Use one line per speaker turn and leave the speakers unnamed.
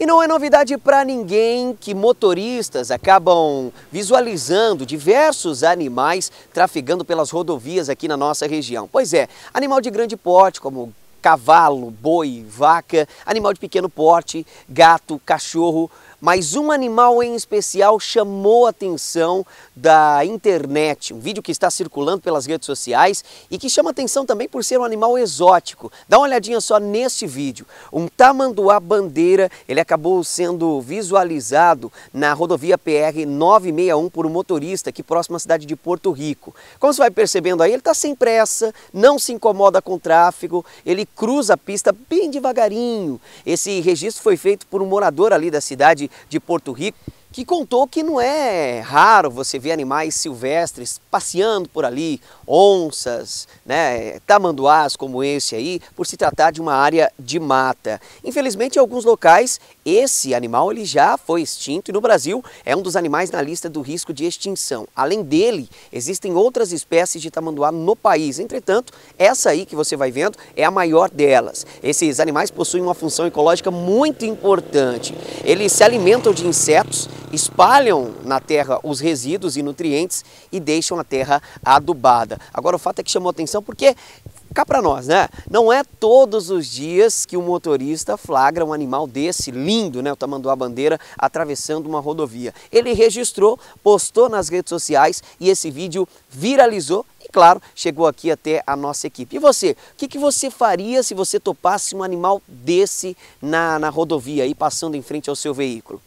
E não é novidade para ninguém que motoristas acabam visualizando diversos animais trafegando pelas rodovias aqui na nossa região. Pois é, animal de grande porte, como cavalo, boi, vaca, animal de pequeno porte, gato, cachorro, mas um animal em especial chamou a atenção da internet, um vídeo que está circulando pelas redes sociais e que chama atenção também por ser um animal exótico. Dá uma olhadinha só neste vídeo. Um tamanduá bandeira, ele acabou sendo visualizado na rodovia PR 961 por um motorista aqui próximo à cidade de Porto Rico. Como você vai percebendo aí, ele está sem pressa, não se incomoda com o tráfego, ele cruza a pista bem devagarinho. Esse registro foi feito por um morador ali da cidade de Porto Rico que contou que não é raro você ver animais silvestres passeando por ali, onças, né, tamanduás como esse aí, por se tratar de uma área de mata. Infelizmente, em alguns locais, esse animal ele já foi extinto e no Brasil é um dos animais na lista do risco de extinção. Além dele, existem outras espécies de tamanduá no país. Entretanto, essa aí que você vai vendo é a maior delas. Esses animais possuem uma função ecológica muito importante. Eles se alimentam de insetos espalham na terra os resíduos e nutrientes e deixam a terra adubada. Agora o fato é que chamou atenção porque cá para nós, né? Não é todos os dias que o um motorista flagra um animal desse lindo, né? O tamanduá bandeira atravessando uma rodovia. Ele registrou, postou nas redes sociais e esse vídeo viralizou e, claro, chegou aqui até a nossa equipe. E você? O que, que você faria se você topasse um animal desse na, na rodovia aí passando em frente ao seu veículo?